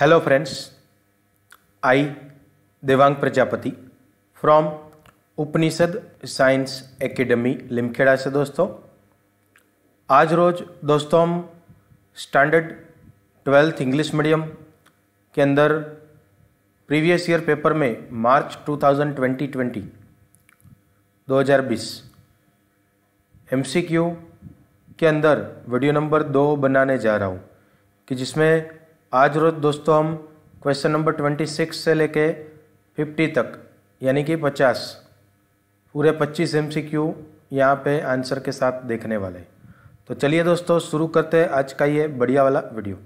Hello friends I Devang Prajapati from Upanishad science academy Limkheda से दोस्तों आज रोज दोस्तों हम स्टैंडर्ड ट्वेल्थ इंग्लिश मीडियम के अंदर प्रीवियस ईयर पेपर में मार्च 2020-20 2020 एमसीक्यू के अंदर वीडियो नंबर दो बनाने जा रहा हूँ कि जिसमें आज रोज़ दोस्तों हम क्वेश्चन नंबर ट्वेंटी सिक्स से लेके फिफ्टी तक यानी कि पचास पूरे पच्चीस एम सी क्यू यहाँ पर आंसर के साथ देखने वाले तो चलिए दोस्तों शुरू करते हैं आज का ये बढ़िया वाला वीडियो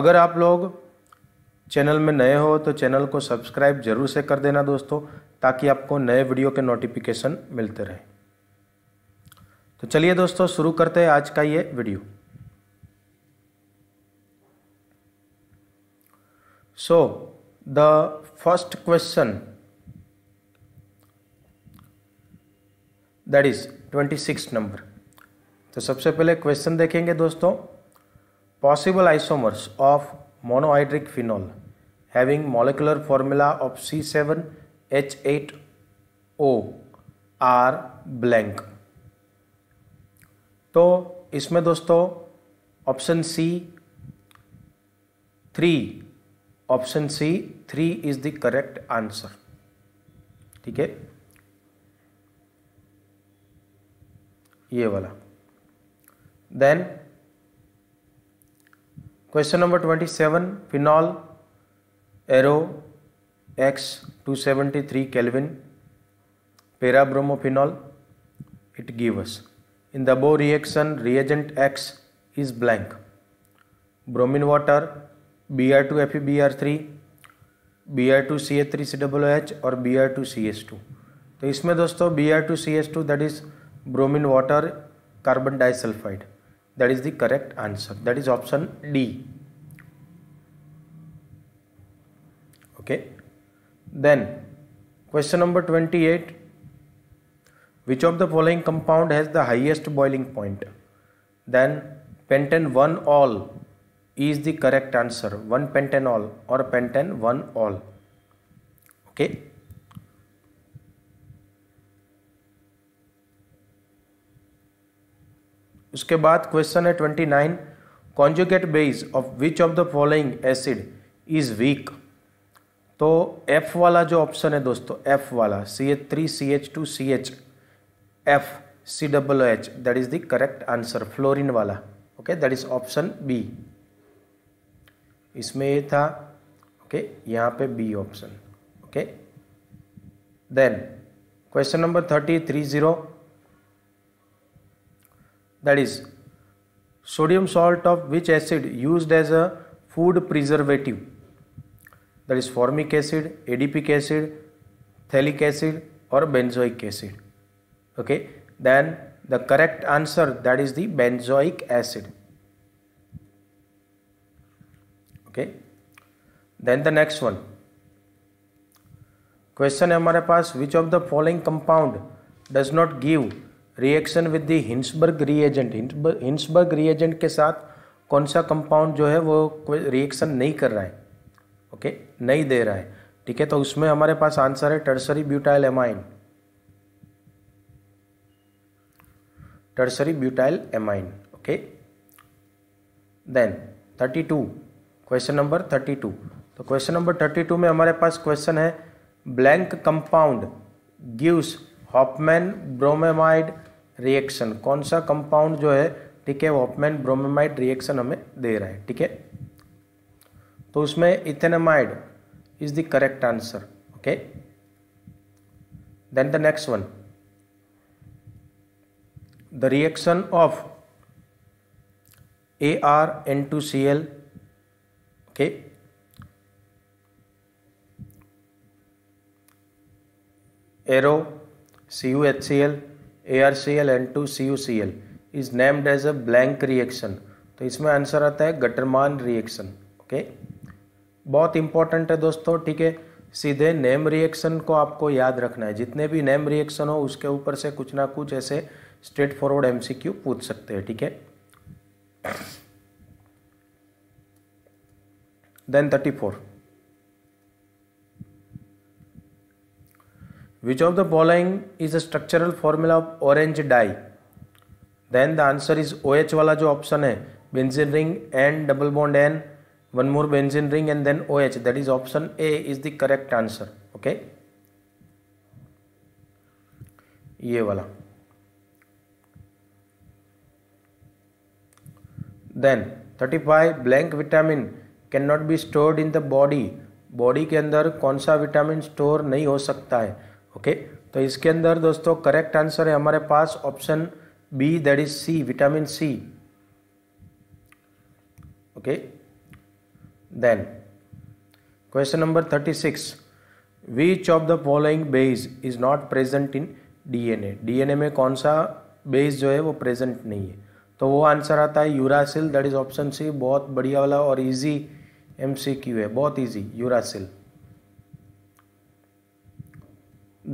अगर आप लोग चैनल में नए हो तो चैनल को सब्सक्राइब जरूर से कर देना दोस्तों ताकि आपको नए वीडियो के नोटिफिकेशन मिलते रहें तो चलिए दोस्तों शुरू करते हैं आज का ये video So, the first question that is 26 number. तो सबसे पहले क्वेश्चन देखेंगे दोस्तों possible isomers of monohydric phenol having molecular formula of C seven H eight O R blank तो इसमें दोस्तों option C three option C three is the correct answer ठीक है ये वाला then question number twenty seven phenol arrow X two seventy three kelvin parabromophenol it gives in the बो reaction reagent X is blank bromine water B R two F B R three B R two C H three C double H और B R two C S two तो इसमें दोस्तों B R two C S two that is bromine water carbon disulphide that is the correct answer that is option D okay then question number twenty eight which of the following compound has the highest boiling point then pentane one ol is the correct answer one pentanol or pentan one all okay उसके बाद question है twenty nine conjugate base of which of the following acid is weak तो F वाला जो option है दोस्तों F वाला C H three C H two C H F C double H that is the correct answer fluorine वाला okay that is option B इसमें ये था ओके यहाँ पे B option okay then question number thirty three zero that is sodium salt of which acid use as a food preservative that is formic acid adipic acid phthalic acid और benzoic acid okay then the correct answer that is the benzoic acid okay then the next one question है हमारे पास which of the following compound does not give reaction with the Hinsberg reagent Hinsberg reagent के साथ कौन सा compound जो है वो रिएक्शन नहीं कर रहा है ओके okay? नहीं दे रहा है ठीक है तो उसमें हमारे पास आंसर है tertiary butyl amine tertiary butyl amine okay then thirty two question number thirty two तो क्वेश्चन नंबर थर्टी टू में हमारे पास क्वेश्चन है blank compound gives Hofmann bromamide reaction कौन सा कंपाउंड जो है ठीक है हॉपमैन ब्रोमेमाइड रिएक्शन हमें दे रहा है ठीक है तो उसमें ethanamide is the correct answer okay then the next one the reaction of A R N two C L Okay. Aero CuHCl ArCl and 2 CuCl is named as a blank reaction तो इसमें answer आता है Gattermann reaction okay बहुत important है दोस्तों ठीक है सीधे नेम रिएक्शन को आपको याद रखना है जितने भी नेम रिएक्शन हो उसके ऊपर से कुछ ना कुछ ऐसे स्ट्रेट फॉरवर्ड एमसीक्यू पूछ सकते हैं ठीक है then 34 which of the following is a structural formula of orange dye then the answer is OH वाला जो ऑप्शन है benzene ring and double bond an one more benzene ring and then OH that is option A is the correct answer okay ये वाला देन 35 blank vitamin can not be stored in the body body के अंदर कौन सा vitamin store नहीं हो सकता है ओके okay? तो इसके अंदर दोस्तों करेक्ट आंसर है हमारे पास option B that is C vitamin C okay then question number thirty six which of the following base is not present in DNA DNA में कौन सा बेस जो है वो प्रेजेंट नहीं है तो वो आंसर आता है uracil that is option C बहुत बढ़िया वाला और इजी एम है बहुत easy uracil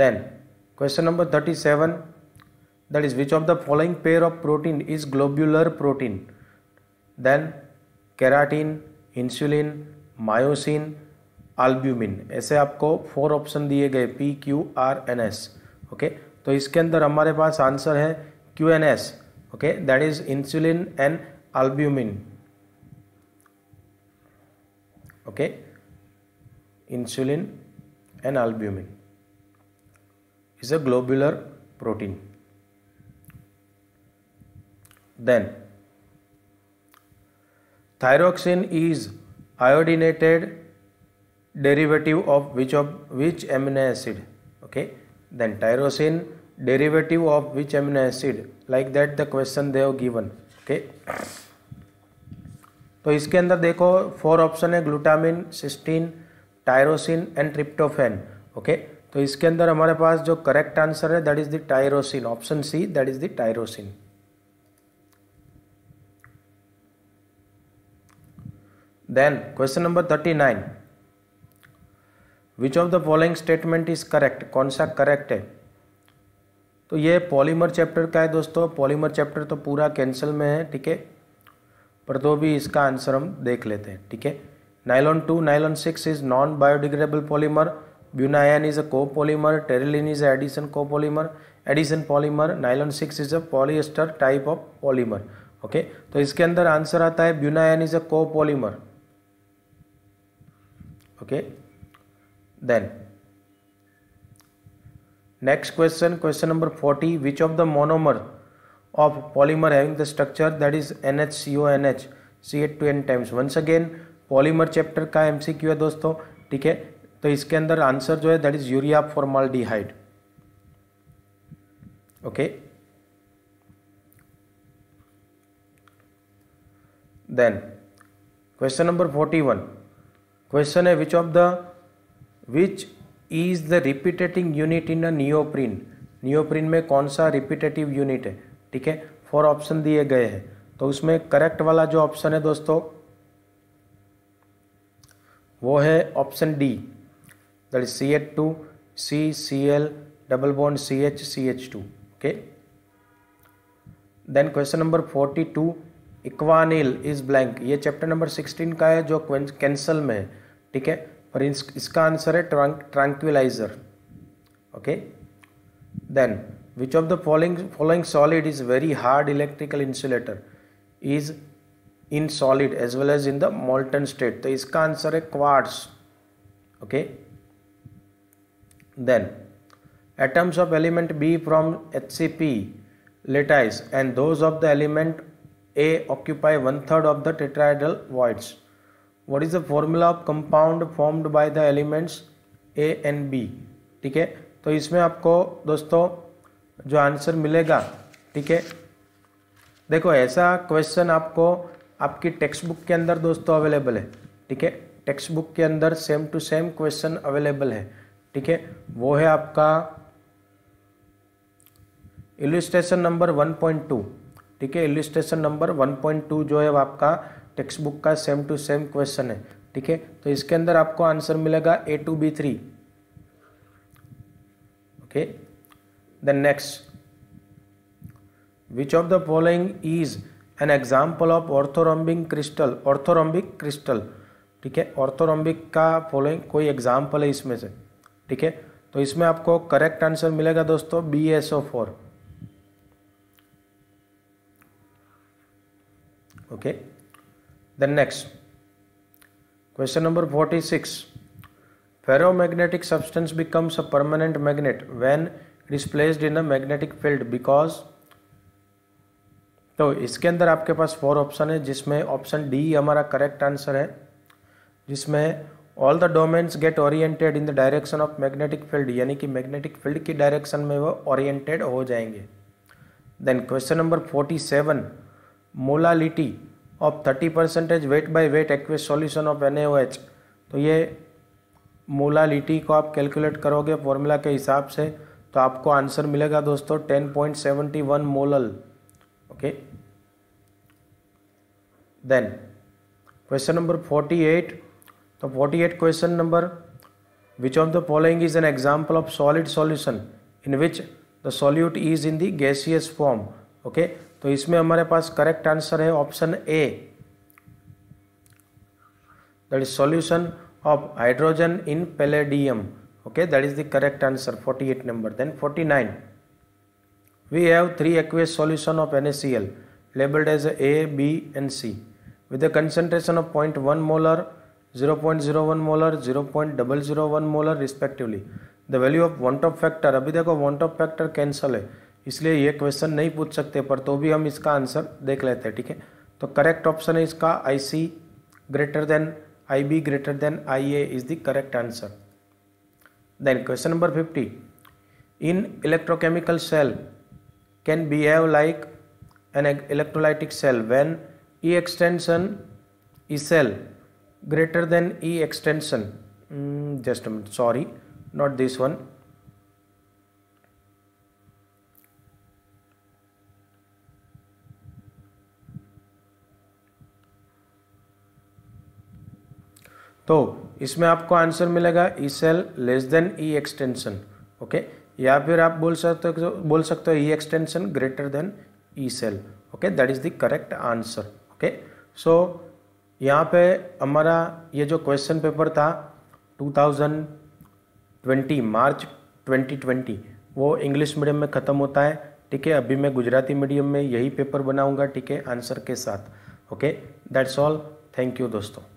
then question number thirty seven that is which of the following pair of protein is globular protein then keratin insulin myosin albumin ऐसे आपको फोर ऑप्शन दिए गए P Q R N S okay तो इसके अंदर हमारे पास answer है Q N S okay that is insulin and albumin okay insulin and albumin is a globular protein then thyroxine is iodinated derivative of which of which amino acid okay then tyrosine derivative of which amino acid like that the question they have given okay तो इसके अंदर देखो four option है glutamine cysteine tyrosine and tryptophan okay तो इसके अंदर हमारे पास जो करेक्ट आंसर है that is the tyrosine option C that is the tyrosine question number thirty nine which of the following statement is correct कौन सा करेक्ट है तो ये पॉलीमर चैप्टर का है दोस्तों पॉलीमर चैप्टर तो पूरा कैंसिल में है ठीक है पर तो भी इसका आंसर हम देख लेते हैं ठीक है nylon two nylon six is non biodegradable polymer buna N is a copolymer terylene is addition copolymer addition polymer nylon six is a polyester type of polymer okay तो इसके अंदर आंसर आता है ब्यूनायन is a copolymer okay then next question question number forty which of the monomer of polymer having the structure that is NHCONH CH2N times once again polymer chapter का C Q है दोस्तों ठीक है तो इसके अंदर answer जो है that is urea formaldehyde okay then question number forty one question है which of the which is the repeating unit in a neoprene neoprene में कौन सा रिपीटेटिव यूनिट है ठीक है फोर ऑप्शन दिए गए हैं तो उसमें करेक्ट वाला जो ऑप्शन है दोस्तों वो है option D that is C H two C C L double bond C H C H two okay then question number forty two Equanil is blank ये चैप्टर नंबर सिक्सटीन का है जो कैंसल में है ठीक है और इसका आंसर है tranq tranquilliser okay then which of the following following solid is very hard electrical insulator is in solid as well as in the molten state the iska answer quartz okay then atoms of element b from hcp lattice and those of the element a occupy one third of the tetrahedral voids what is the formula of compound formed by the elements a and b ठीक है तो इसमें आपको दोस्तों जो answer मिलेगा ठीक है देखो ऐसा क्वेश्चन आपको आपकी टेक्स्ट बुक के अंदर दोस्तों अवेलेबल है ठीक है टेक्स्ट बुक के अंदर same to same question available है ठीक है वो है आपका इलिस्ट्रेशन नंबर 1.2 ठीक है इलिस्ट्रेशन नंबर 1.2 जो है आपका टेक्स्ट बुक का सेम टू सेम क्वेश्चन है ठीक है तो इसके अंदर आपको आंसर मिलेगा A two B three okay then next which of the following is an example of orthorhombic crystal orthorhombic crystal ठीक है ऑर्थोरम्बिक का फॉलोइंग कोई एग्जाम्पल है इसमें से ठीक है तो इसमें आपको करेक्ट आंसर मिलेगा दोस्तों B S O four okay then next question number forty six ferromagnetic substance becomes a permanent magnet when it is placed in a magnetic field because तो इसके अंदर आपके पास फोर ऑप्शन है जिसमें ऑप्शन डी हमारा करेक्ट आंसर है जिसमें all the domains get oriented in the direction of magnetic field यानी कि मैग्नेटिक फील्ड की डायरेक्शन में वो ओरिएंटेड हो जाएंगे then question number forty seven molality of thirty percentage weight by weight aqueous solution of N H तो ये molality को आप कैलकुलेट करोगे फॉर्मूला के हिसाब से तो आपको आंसर मिलेगा दोस्तों ten point seventy one molal okay then question number forty eight तो forty eight question number which of the following is an example of solid solution in which the solute is in the gaseous form okay तो इसमें हमारे पास correct answer है option A that is solution of hydrogen in palladium okay that is the correct answer 48 number then 49 we have three aqueous solution of NaCl labeled as A, B and C with an concentration of 0.1 molar 0.01 molar 0.001 molar respectively the value of van't Hoff factor अभी देखो one Hoff factor cancel है इसलिए ये question नहीं पूछ सकते पर तो भी हम इसका आंसर देख लेते हैं ठीक है तो करेक्ट ऑप्शन है इसका I C greater than I B greater than I A is the correct answer Then question number 50. In electrochemical cell can behave like an electrolytic cell when E extension is cell greater than E extension. Mm, just a minute, sorry, not this one. So इसमें आपको answer मिलेगा E cell less than E extension okay या फिर आप बोल सकते हो बोल सकते हो E extension greater than E cell okay that is the correct answer okay so यहाँ पे हमारा ये जो क्वेश्चन पेपर था 2020 मार्च 2020 वो इंग्लिश मीडियम में ख़त्म होता है ठीक है अभी मैं गुजराती मीडियम में यही पेपर बनाऊंगा ठीक है आंसर के साथ okay that's all thank you दोस्तों